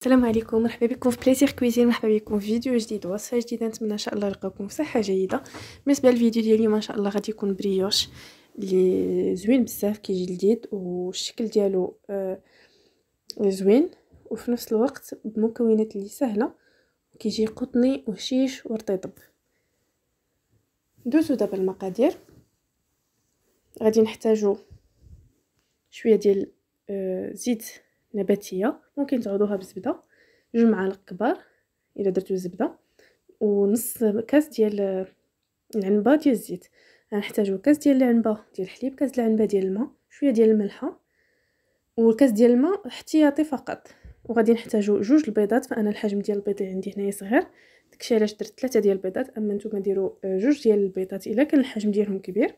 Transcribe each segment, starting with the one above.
السلام عليكم مرحبا بكم في بليزير كويزين مرحبا بكم في فيديو جديد وصفه جديده نتمنى ان شاء الله نلقاكم في صحه جيده بالنسبه للفيديو ديال اليوم ان شاء الله غادي يكون بريوش اللي زوين بزاف كيجي جديد والشكل ديالو آه زوين وفي نفس الوقت بمكونات اللي سهله كيجي قطني وشيش ورطيب ندوزو دابا المقادير غادي نحتاجو شويه ديال آه زيت نباتيه ممكن تعوضوها بزبدة جوج معالق كبار الا درتو زبدة ونص كاس ديال العنبه ديال الزيت غنحتاجو كاس ديال العنبه ديال الحليب كاس ديال العنبه ديال الماء شويه ديال الملحه وكاس ديال الماء احتياطي فقط وغادي نحتاجو جوج البيضات فانا الحجم ديال البيض اللي عندي هنايا صغير داكشي علاش درت ثلاثه ديال البيضات اما نتوما ديروا آه، جوج ديال البيضات الا كان الحجم ديالهم كبير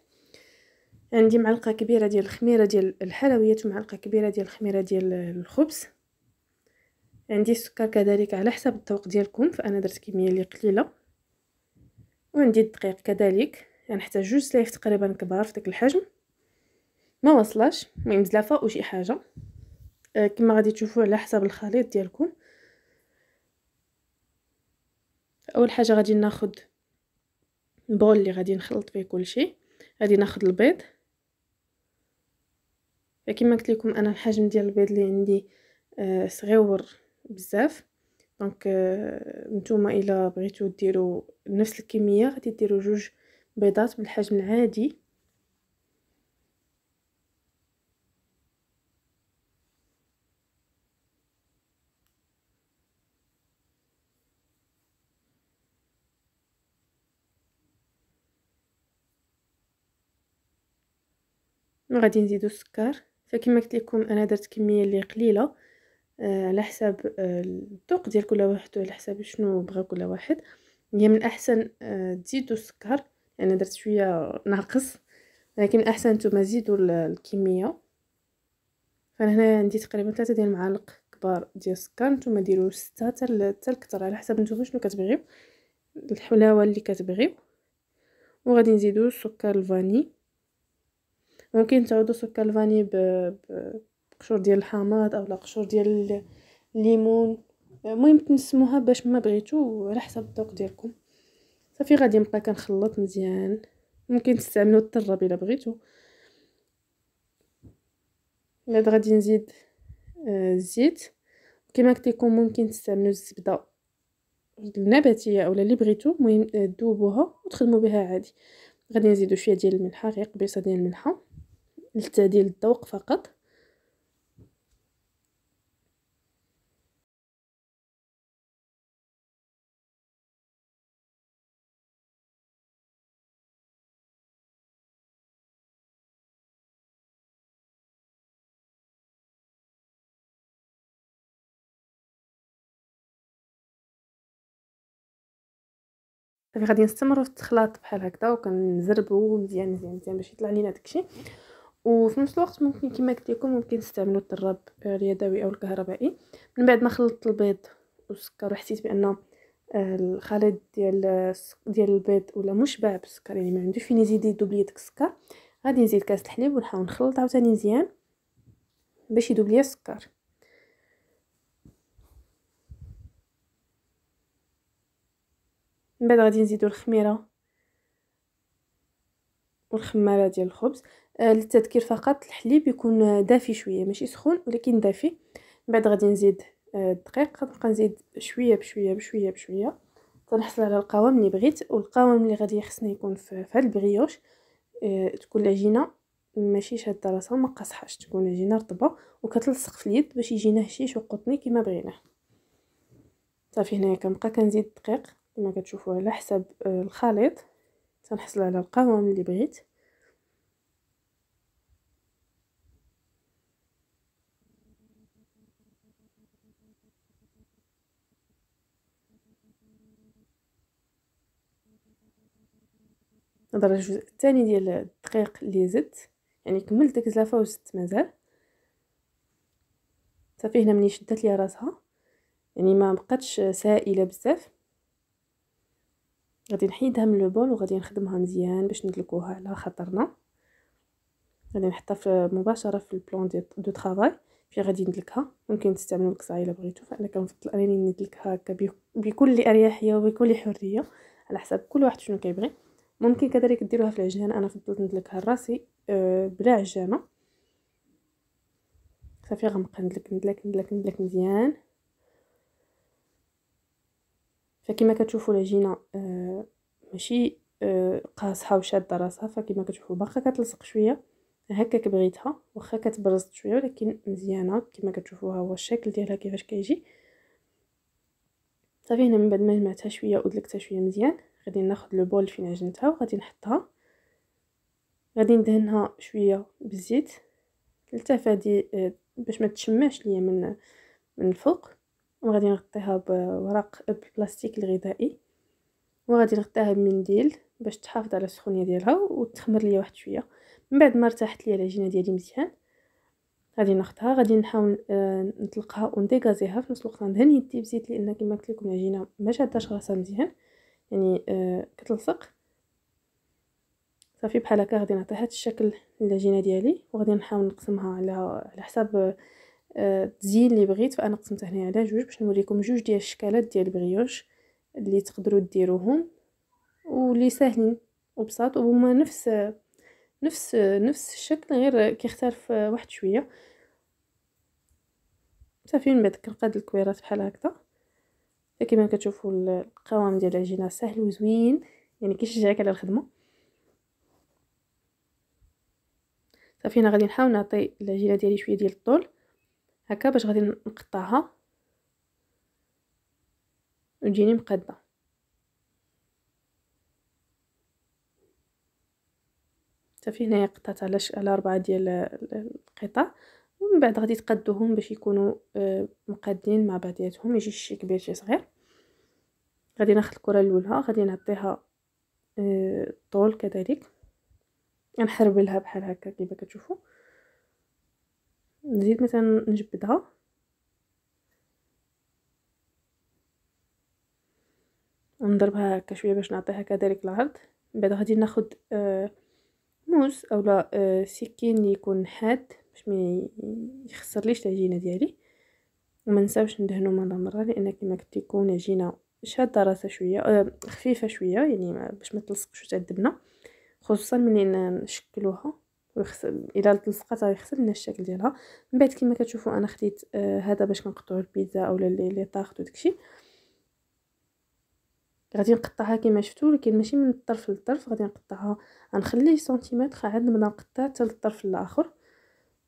عندي معلقة كبيرة ديال الخميرة ديال الحلويات ومعلقة كبيرة ديال الخميرة ديال الخبز عندي السكر كذلك على حسب الذوق ديالكم فانا درت كميه اللي قليله وعندي الدقيق كذلك غنحتاج يعني جوج سلايف تقريبا كبار في داك الحجم ما وصلاش المهم زلافه وشي حاجه آه كما غادي تشوفوا على حسب الخليط ديالكم اول حاجه غادي ناخذ بول اللي غادي نخلط فيه كلشي غادي ناخذ البيض يعني كما قلت لكم انا الحجم ديال البيض اللي عندي آه صغيور بزاف دونك آه نتوما الا بغيتو ديروا نفس الكميه غادي ديروا جوج بيضات بالحجم العادي غادي نزيدو السكر فكما قلت لكم انا درت كميه اللي قليله آه، على حساب آه، الذوق ديال كل واحد وعلى حساب شنو بغى كل واحد هي من الاحسن آه، تزيدوا السكر انا درت شويه ناقص لكن من الاحسن نتوما زيدوا الكميه فانا هنا عندي تقريبا ثلاثة ديال المعالق كبار ديال السكر نتوما ديروا 6 حتى الكثر على حساب نتوما شنو كتبغيو الحلاوه اللي كتبغيو وغادي نزيدو سكر الفاني ممكن تعودوا سكر الفاني ب بقشور ديال الحامض اولا قشور ديال الليمون المهم تنسموها باش ما بغيتو على حسب الذوق ديالكم صافي غادي نبقى كنخلط مزيان ممكن تستعملوا الطراب الا بغيتو بعد غادي نزيد آه، الزيت كما قلت لكم ممكن تستعملوا الزبده النباتيه اولا اللي بغيتو المهم ذوبوها آه، وتخدموا بها عادي غادي نزيدو شويه ديال الملحه غير قبيصه ديال الملحه لتعديل الذوق فقط صافي غادي نستمروا في التخلاط بحال هكذا وكنزربوا مزيان مزيان مزيان باش يطلع لينا داكشي وفي نفس الوقت ممكن كما قلت لكم ممكن تستعملوا التراب اليدوي او الكهربائي من بعد ما خلطت البيض والسكر وحسيت بان آه، الخليط ديال ديال البيض ولا مشبع بالسكر يعني ما عندوش فين يزيد دوبليه داك السكر غادي نزيد كاس الحليب ونحاول نخلط عاوتاني مزيان باش يدوب ليا السكر من بعد غادي نزيدو الخميره والخماره ديال الخبز آه، للتذكير فقط الحليب يكون آه، دافي شويه ماشي سخون ولكن دافي من بعد غادي نزيد الدقيق آه، غنبقى نزيد شويه بشويه بشويه بشويه تنحصل على القوام اللي بغيت والقوام اللي غادي خصنا يكون في هاد البغيوش تكون العجينه ماشي شاده راسها ما قاصحاش تكون العجينه رطبه وكتلصق في اليد باش يجينا هشيش وقطني كما بغيناه صافي هنايا كنبقى كنزيد الدقيق كما كتشوفوا على حساب الخليط تنحصل على القوام اللي بغيت نضرب الجزء الثاني ديال الدقيق اللي زدت يعني كملت ديك الزلافه وزدت مازال صافي هنا ملي شدات لي راسها يعني ما بقاتش سائله بزاف غادي نحيدها من البول وغادي نخدمها مزيان باش ندلكوها على خاطرنا غادي نحطها في مباشره في البلون ديال دو طرافاي فين غادي ندلكها ممكن تستعملوا الكساعي الا بغيتو فانا كنفضل انني ندلكها هكا بكل اريحيه وبكل حريه على حسب كل واحد شنو كيبغي ممكن كذلك ديروها في العجانة انا فضلت ندلكها راسي آه، بلا عجانة صافي غنبقى ندلك ندلك ندلك ندلك مزيان فكما كتشوفوا العجينه آه، ماشي آه، قاصحه وشاده راسها فكما كتشوفوا باقا كتلصق شويه هكاك بغيتها واخا كتبرز شويه ولكن مزيانه كما كتشوفوها هو الشكل ديالها كيفاش كيجي صافي هنا من بعد ما جمعتها شويه ودلكتها شويه مزيان غادي ناخذ لو بول فين عجنتها وغادي نحطها غادي ندهنها شويه بالزيت ثلاثه فادي آه، باش ما تشمعش ليا من من الفوق وغادي نغطيها بورق البلاستيك الغذائي وغادي نغطيها بمنديل باش تحافظ على السخونيه ديالها وتخمر ليا واحد شويه من بعد ما ارتاحت ليا العجينه ديالي مزيان غادي ناخذها غادي نحاول آه، نطلقها ونديغازيها في نفس الوقت ندهن يدي بزيت لان كما قلت لكم العجينه ما شاداش راسها مزيان يعني آه كتلصق صافي بحال هكا غادي نعطي هذا الشكل للعجينه ديالي وغادي نحاول نقسمها على على حساب التزيين آه اللي بغيت فانا قسمته هنا على جوج باش نوريكم جوج ديال الشكلات ديال البريوش اللي تقدروا ديروهم واللي ساهلين وبساط وهما نفس نفس نفس الشكل غير كيختلف واحد شويه صافي من بعد كنقاد الكويرات بحال هكذا فكما كتشوفوا القوام ديال العجينه سهل وزوين يعني كيشجعك على الخدمه صافي هنا غادي نحاول نعطي العجينه ديالي شويه ديال الطول هكا باش غادي نقطعها وتجيني مقاده صافي هنايا قطعت على ش... على ربعه ديال القطع ومن بعد غادي تقادوهم باش يكونوا آه، مقادين مع بعضياتهم يجي شي كبير شي صغير غادي ناخذ الكره الاولى غادي نعطيها آه، طول كذلك نحربلها بحال هكا كيما كتشوفوا نزيد مثلا نجبدها ونضربها هكا شويه باش نعطيها كذلك العرض من بعد غادي ناخذ آه، موز اولا سكين اللي يكون حاد باش ما يخسرليش العجينه ديالي وما نساوش ندهنو مره مره لان كما قلت تكون عجينه شاده راسها شويه أه خفيفه شويه يعني باش ما تلصقش تاع خصوصا ملي نشكلوها ويخسر الا تلصقات يخسر لنا الشكل ديالها من بعد كما كتشوفوا انا خديت آه هذا باش كنقطعوا البيتزا اولا لي طاخت وداكشي غادي نقطعها كما شفتوا ولكن ماشي من الطرف للطرف غادي نقطعها غنخليه سنتيمتر عاد نبدا نقطع حتى للطرف الاخر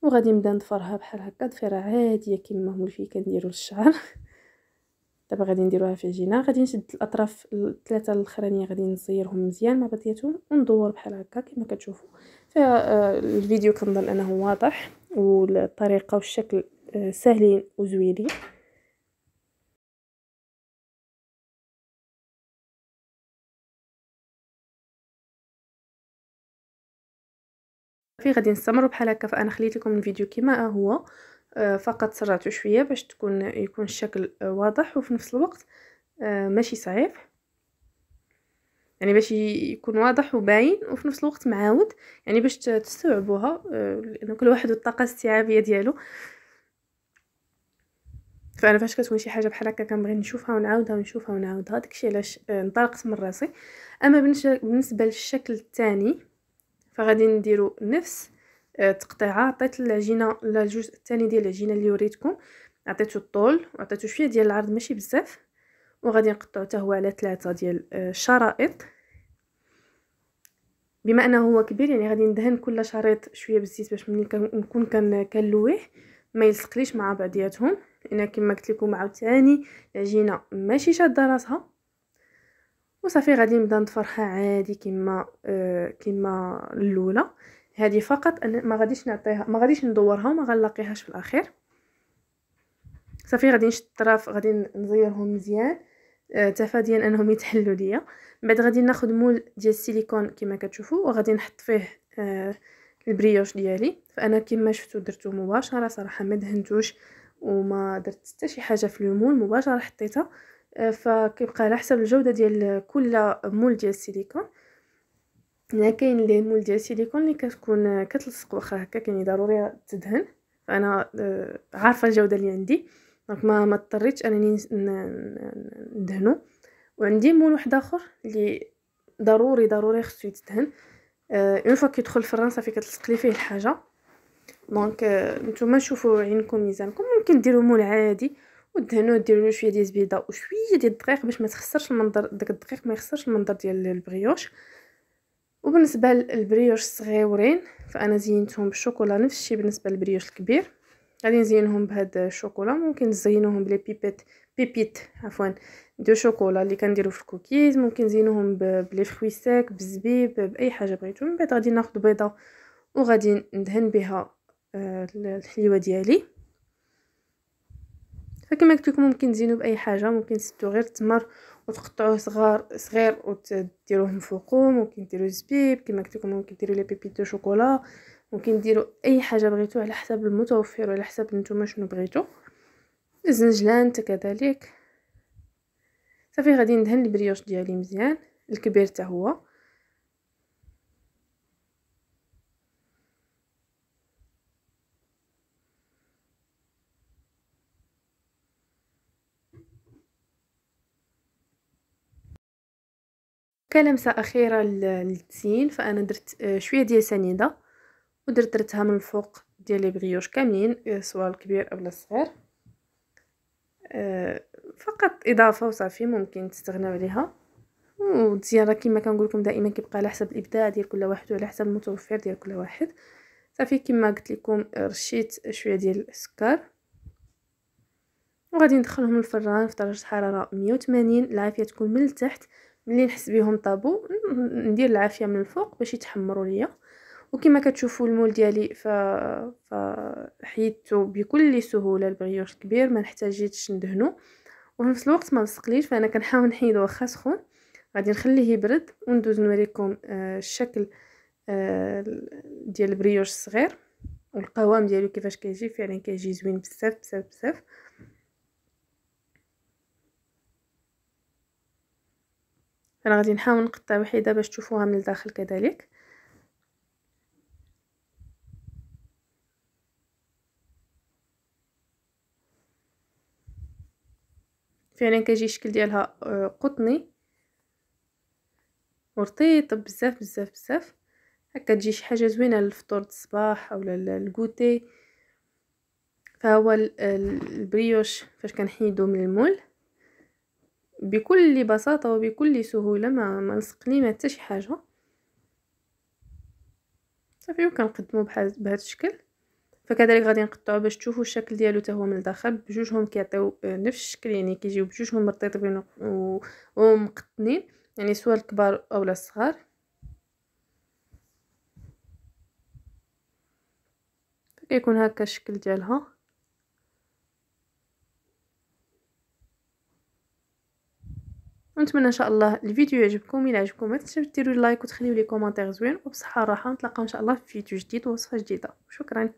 وغادي نبدا نضفرها بحال هكا دفيره عاديه كما هو الفي كنديروا للشعر دابا غادي نديروها في عجينه غادي نشد الاطراف الثلاثه الاخرانيه غادي نزيرهم مزيان مع بعضياتهم وندور بحال هكا كما كتشوفوا فالفيديو آه، كنظن انه واضح والطريقه والشكل آه، سهلين وزوينين صافي غادي نستمروا بحال هكا فانا خليت لكم الفيديو كما هو آه، فقط سرعته شويه باش تكون يكون الشكل آه، واضح وفي نفس الوقت آه، ماشي صعيب يعني باش يكون واضح وباين وفي نفس الوقت معاود يعني باش تستوعبوها لانه كل واحد والطاقه الاستيعابيه ديالو فانا فاش كتكون شي حاجه بحال هكا كنبغي نشوفها ونعاودها ونشوفها ونعاودها داكشي علاش انطلقت من راسي اما بالنسبه للشكل الثاني فغادي نديرو نفس التقطيعه آه، عطيت العجينه الجزء الثاني ديال العجينه اللي وريتكم عطيتو الطول وعطيتو شويه ديال العرض ماشي بزاف وغادي نقطعو حتى هو على ثلاثه ديال الشرائط آه، بما انه هو كبير يعني غادي ندهن كل شريط شويه بالزيت باش ملي كنكون كنلويه ما يلصقليش مع بعضياتهم لان كما قلت لكم عاوتاني العجينه ماشي شاده راسها وصافي غادي نبدا نطفرها عادي كما آه كما الاولى هذه فقط انا ما غاديش نعطيها ما غاديش ندورها وما غنلاقيهاش في الاخير صافي غادي نشد الطرف غادي نزيرهم مزيان آه، تفاديا انهم يتحلوا ليا بعد غادي ناخذ مول ديال السيليكون كما كتشوفوا وغادي نحط فيه آه البريوش ديالي فانا كما شفتوا درتو مباشره صراحه ما دهنتوش وما درت حتى شي حاجه في المول مباشره حطيتها فكيبقى على حسب الجوده ديال كل مول ديال السيليكون هنا كاين لي مول ديال السيليكون اللي كتكون كتلصق واخا هكا كاين ضروري تدهن فانا آه، عارفه الجوده اللي عندي دونك ما ما اضطريتش انني ندهنو وعندي مول واحد اخر اللي ضروري ضروري خصو يتدهن اون فوا كيدخل في صافي كتلصق لي فيه الحاجه دونك آه، نتوما شوفوا عينكم ميزانكم ممكن ديروا مول عادي ودهنوه ديرلو شويه ديال الزبيده وشويه ديال الدقيق باش ما تخسرش المنظر داك الدقيق ما يخسرش المنظر ديال البريوش وبالنسبه للبريوش الصغيورين فانا زينتهم بالشوكولا نفس الشيء بالنسبه للبريوش الكبير غادي نزينهم بهذا الشوكولا ممكن نزينوهم بلي بيبيت بيبيت عفوا دو شوكولا اللي كنديرو في الكوكيز ممكن نزينوهم بلي فخوي سيك بالزبيب باي حاجه بغيتو من بعد غادي ناخذ بيضه وغادي ندهن بها آه، الحليوه ديالي فكما قلت لكم ممكن تزينوا باي حاجه ممكن تسدو غير التمر وتقطعوه صغار صغير وتديروه فوقو ممكن ديروا زبيب كما قلت لكم ممكن ديروا لي بيبي دو شوكولا ممكن ديروا اي حاجه بغيتو على حسب المتوفر وعلى حسب نتوما شنو بغيتو الزنجلان حتى كذلك صافي غادي ندهن البريوش ديالي مزيان الكبير حتى هو كلمسة أخيرة للتزيين فأنا درت آه، شوية ديال سنيدة ودرت درتها من الفوق ديال لي بغيوش كاملين آه، سواء الكبير أو الصغير آه، فقط إضافة وصافي ممكن تستغناو عليها والزيارة كما كنقول لكم دائما كيبقى على حسب الإبداع ديال كل واحد وعلى حسب المتوفر ديال كل واحد صافي كما قلت لكم رشيت شويه ديال السكر وغادي ندخلهم الفران في درجه حراره 180 العافيه تكون من التحت ملي نحس بهم طابو ندير العافيه من الفوق باش يتحمروا ليا وكما كتشوفوا المول ديالي ف... حيدتو بكل سهوله البريوش الكبير ما نحتاجيتش ندهنو وفي نفس الوقت ما لصقليش فانا كنحاول نحيدو واخا سخون غادي نخليه يبرد وندوز نوريكم آه، الشكل آه، ديال البريوش الصغير والقوام ديالو كيفاش كيجي فعلا كيجي زوين بزاف بزاف بزاف انا غادي نحاول نقطع وحده باش تشوفوها من الداخل كذلك فعلا كيجي الشكل ديالها آه، قطني ورطيط بزاف بزاف بزاف هكا تجي شي حاجه زوينه للفطور الصباح اولا للكوتي فهو البريوش فاش كنحيدو من المول بكل بساطه وبكل سهوله ما ما نسقني ما حتى شي حاجه صافي وكنقدمو بحال بهذا الشكل فكذلك غادي نقطعو باش تشوفوا الشكل ديالو حتى هو من الداخل بجوجهم كيعطيو نفس الشكل يعني كيجيو بجوجهم مرطيطين ومقطنين يعني سواء الكبار اولا الصغار كيكون هكا الشكل ديالها ونتمنى ان شاء الله الفيديو يعجبكم الى عجبكم ما تنساوش ديروا لايك وتخليو لي كومونتير زوين وبصحه راحه نتلاقاو ان شاء الله في فيديو جديد ووصفه جديده شكرا